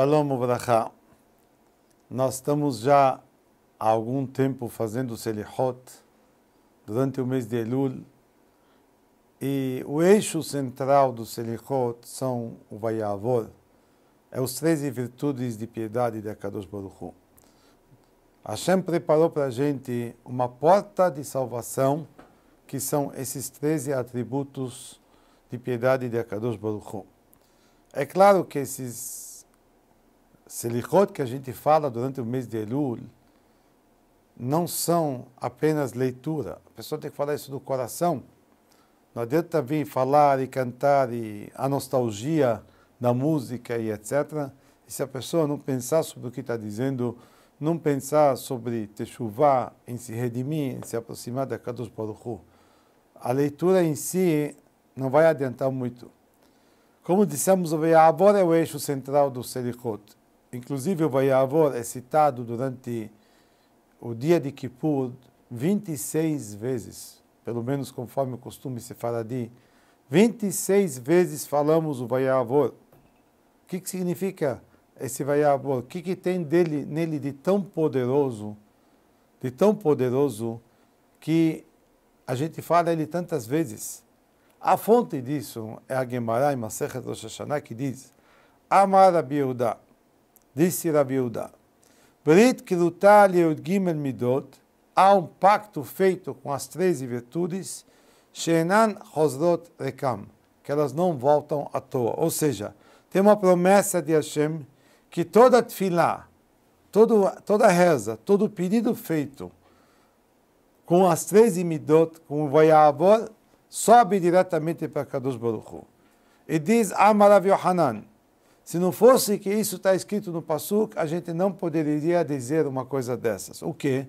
Shalom Uvracha. Nós estamos já há algum tempo fazendo Selihot durante o mês de Elul e o eixo central do Selihot são o Vayavor, é os 13 virtudes de piedade de Akadosh Baruchu. Hashem preparou para a gente uma porta de salvação que são esses 13 atributos de piedade de Akadosh Baruchu. É claro que esses Selichot que a gente fala durante o mês de Elul não são apenas leitura. A pessoa tem que falar isso do coração. Não adianta vir falar e cantar e a nostalgia da música e etc. E se a pessoa não pensar sobre o que está dizendo, não pensar sobre Teshuvah, em se redimir, em se aproximar da Kadosh Baruch Hu. A leitura em si não vai adiantar muito. Como dissemos, o agora é o eixo central do Selichot. Inclusive, o Vayavor é citado durante o dia de Kippur 26 vezes, pelo menos conforme o costume se fala sefaradi. 26 vezes falamos o Vayavor. O que, que significa esse Vayavor? O que, que tem dele, nele de tão poderoso, de tão poderoso, que a gente fala ele tantas vezes? A fonte disso é a Gemara em Masechet Rosh Hashanah que diz Amar Abiyudá Disse Rabiuda. Brit que Gimel Midot, há um pacto feito com as três virtudes, Shenan Hosrot Rekam, que elas não voltam à toa. Ou seja, tem uma promessa de Hashem que toda tefilá, todo, toda reza, todo pedido feito com as três midot, com o Vayavor, sobe diretamente para Kadosh Baruch E diz Amarav Yohanan, se não fosse que isso está escrito no Pasuk, a gente não poderia dizer uma coisa dessas. O que?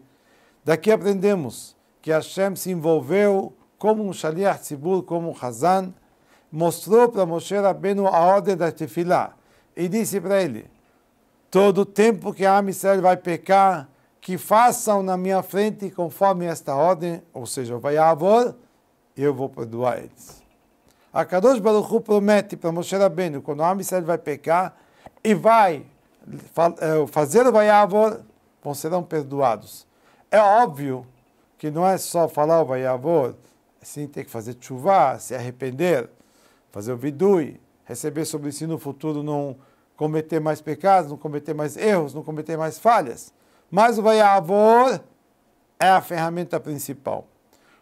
Daqui aprendemos que Hashem se envolveu como um Shaliach Tzibur, como um Hazan, mostrou para Moshe Rabbeinu a ordem da Tefilá e disse para ele, todo tempo que a Amisrael vai pecar, que façam na minha frente conforme esta ordem, ou seja, vai a avor, eu vou perdoar eles. A Kadosh Baruchu promete para Moshe Rabbeinu, quando o ele vai pecar e vai eh, fazer o Vaiavor, vão serão perdoados. É óbvio que não é só falar o Vaiavor, é sim tem que fazer chuva, se arrepender, fazer o vidui, receber sobre si no futuro não cometer mais pecados, não cometer mais erros, não cometer mais falhas. Mas o Vaiavor é a ferramenta principal.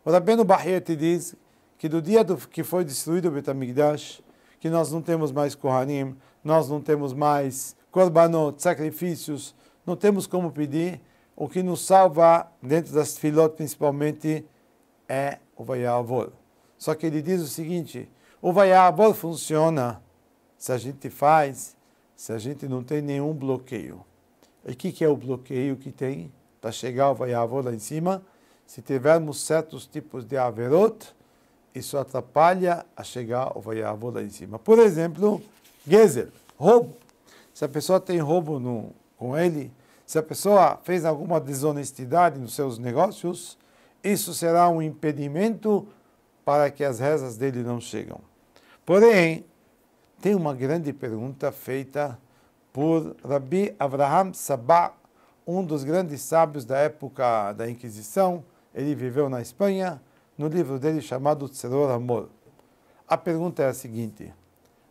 O Rabino Barreto diz que do dia do, que foi destruído o Betamigdash, que nós não temos mais Kohanim, nós não temos mais Korbanot, sacrifícios, não temos como pedir, o que nos salva, dentro das filot principalmente, é o Vayavol. Só que ele diz o seguinte, o Vayavol funciona se a gente faz, se a gente não tem nenhum bloqueio. E o que, que, é o bloqueio que tem para chegar ao Vayavol lá em cima? Se tivermos certos tipos de averot, isso atrapalha a chegar o Vayavod lá em cima. Por exemplo, Gezer, roubo. Se a pessoa tem roubo no, com ele, se a pessoa fez alguma desonestidade nos seus negócios, isso será um impedimento para que as rezas dele não cheguem. Porém, tem uma grande pergunta feita por Rabbi Avraham Sabah, um dos grandes sábios da época da Inquisição. Ele viveu na Espanha, no livro dele chamado Senhor Amor. A pergunta é a seguinte: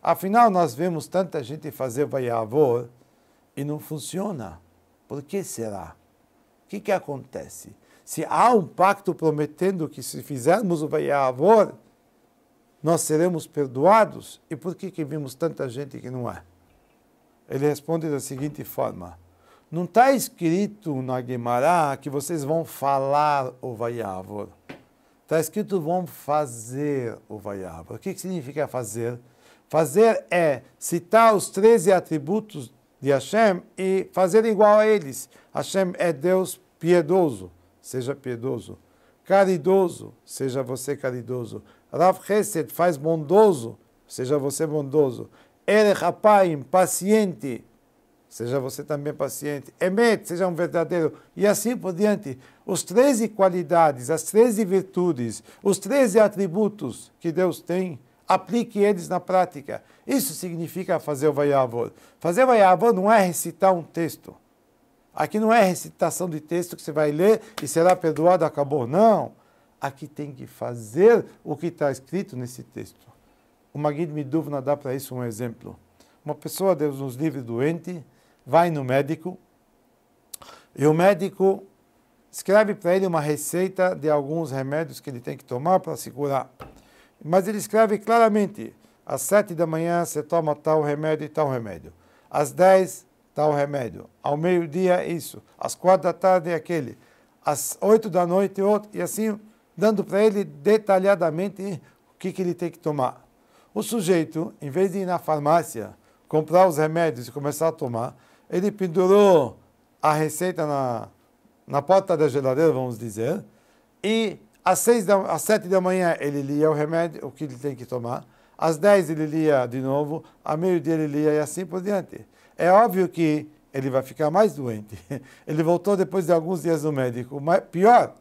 afinal, nós vemos tanta gente fazer vaiavor e não funciona. Por que será? O que, que acontece? Se há um pacto prometendo que se fizermos o vaiavor, nós seremos perdoados, e por que, que vimos tanta gente que não é? Ele responde da seguinte forma: Não está escrito na Guimará que vocês vão falar o vaiavor Está escrito vão fazer o Vayabra. O que, que significa fazer? Fazer é citar os 13 atributos de Hashem e fazer igual a eles. Hashem é Deus piedoso, seja piedoso. Caridoso, seja você caridoso. Rav Hesed, faz bondoso, seja você bondoso. Erechapaim, paciente, seja você também paciente. emete é seja um verdadeiro. E assim por diante. Os 13 qualidades, as 13 virtudes, os 13 atributos que Deus tem, aplique eles na prática. Isso significa fazer o vaiavor. Fazer o vaiavor não é recitar um texto. Aqui não é recitação de texto que você vai ler e será perdoado, acabou. Não. Aqui tem que fazer o que está escrito nesse texto. O Magid Miduvna dá para isso um exemplo. Uma pessoa, Deus nos livre, doente, vai no médico e o médico escreve para ele uma receita de alguns remédios que ele tem que tomar para se curar. Mas ele escreve claramente: às sete da manhã você toma tal remédio e tal remédio, às dez, tal remédio, ao meio-dia, isso, às quatro da tarde, aquele, às oito da noite, outro, e assim, dando para ele detalhadamente o que, que ele tem que tomar. O sujeito, em vez de ir na farmácia, comprar os remédios e começar a tomar, ele pendurou a receita na, na porta da geladeira, vamos dizer, e às, seis da, às sete da manhã ele lia o remédio, o que ele tem que tomar, às dez ele lia de novo, a meio-dia ele lia e assim por diante. É óbvio que ele vai ficar mais doente. Ele voltou depois de alguns dias no médico, mas pior,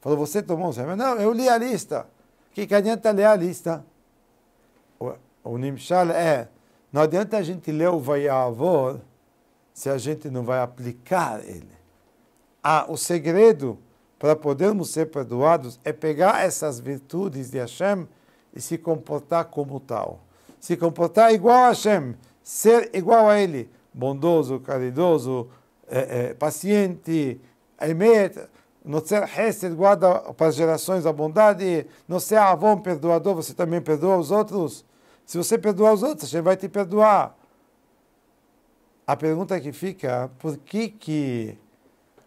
falou, você tomou os remédios? Não, eu li a lista. O que, que adianta ler a lista? O, o Nimshal é, não adianta a gente ler o Vayavor, se a gente não vai aplicar ele. Ah, o segredo para podermos ser perdoados é pegar essas virtudes de Hashem e se comportar como tal. Se comportar igual a Hashem, ser igual a Ele, bondoso, caridoso, é, é, paciente, emet, não ser hesed, guarda para as gerações a bondade, não ser avon, perdoador, você também perdoa os outros. Se você perdoar os outros, Hashem vai te perdoar a pergunta que fica, por que que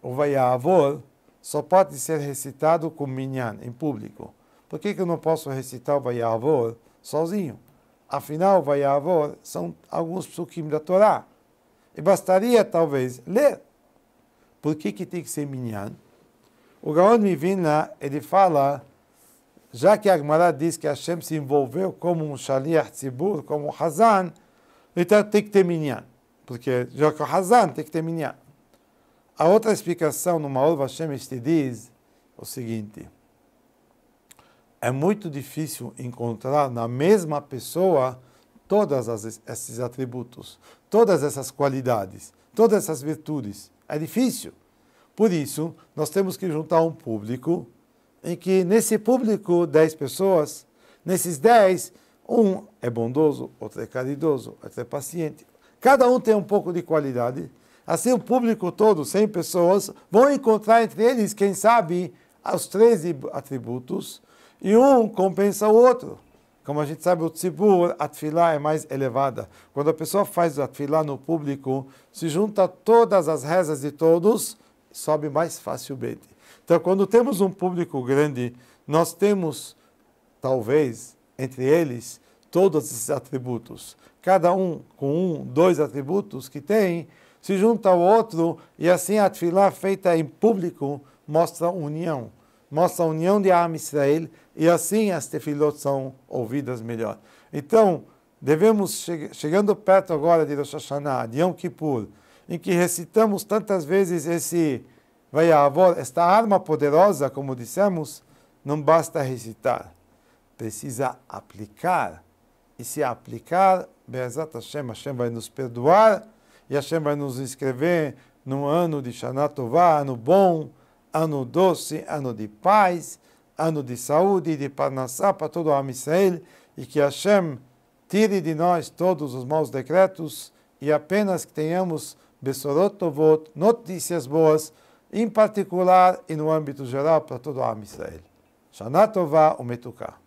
o Vayavor só pode ser recitado com minyan, em público? Por que que eu não posso recitar o Vayavor sozinho? Afinal, o Vayavor são alguns psukim da Torá. E bastaria, talvez, ler. Por que que tem que ser minyan? O Gaon Mivina, ele fala, já que Agmará diz que Hashem se envolveu como um shaliach tzibur, como um hazan, então tem que ter minyan porque já que o Hazan tem que ter A outra explicação no Maor Vashem este diz o seguinte: é muito difícil encontrar na mesma pessoa todos esses atributos, todas essas qualidades, todas essas virtudes. É difícil. Por isso, nós temos que juntar um público em que nesse público, 10 pessoas, nesses 10, um é bondoso, outro é caridoso, outro é paciente, Cada um tem um pouco de qualidade. Assim, o público todo, 100 pessoas, vão encontrar entre eles, quem sabe, os 13 atributos, e um compensa o outro. Como a gente sabe, o tzibur, a tefilá é mais elevada. Quando a pessoa faz a tefilá no público, se junta todas as rezas de todos, sobe mais facilmente. Então, quando temos um público grande, nós temos, talvez, entre eles, todos esses atributos. Cada um com um, dois atributos que tem, se junta ao outro e assim a tefilá feita em público mostra união, mostra a união de Am Israel e assim as tefilot são ouvidas melhor. Então, devemos, chegando perto agora de Rosh Hashanah, de Yom Kippur, em que recitamos tantas vezes esse Vayavor, esta arma poderosa, como dissemos, não basta recitar, precisa aplicar e se aplicar, Be'ezat Hashem, Hashem vai nos perdoar e Hashem vai nos inscrever no ano de Shana Tová, ano bom, ano doce, ano de paz, ano de saúde e de parnassá para todo o Am Israel e que Hashem tire de nós todos os maus decretos e apenas que tenhamos Besorot Tovot, notícias boas, em particular e no âmbito geral para todo o Am Israel. Shana Tová, o Metuká.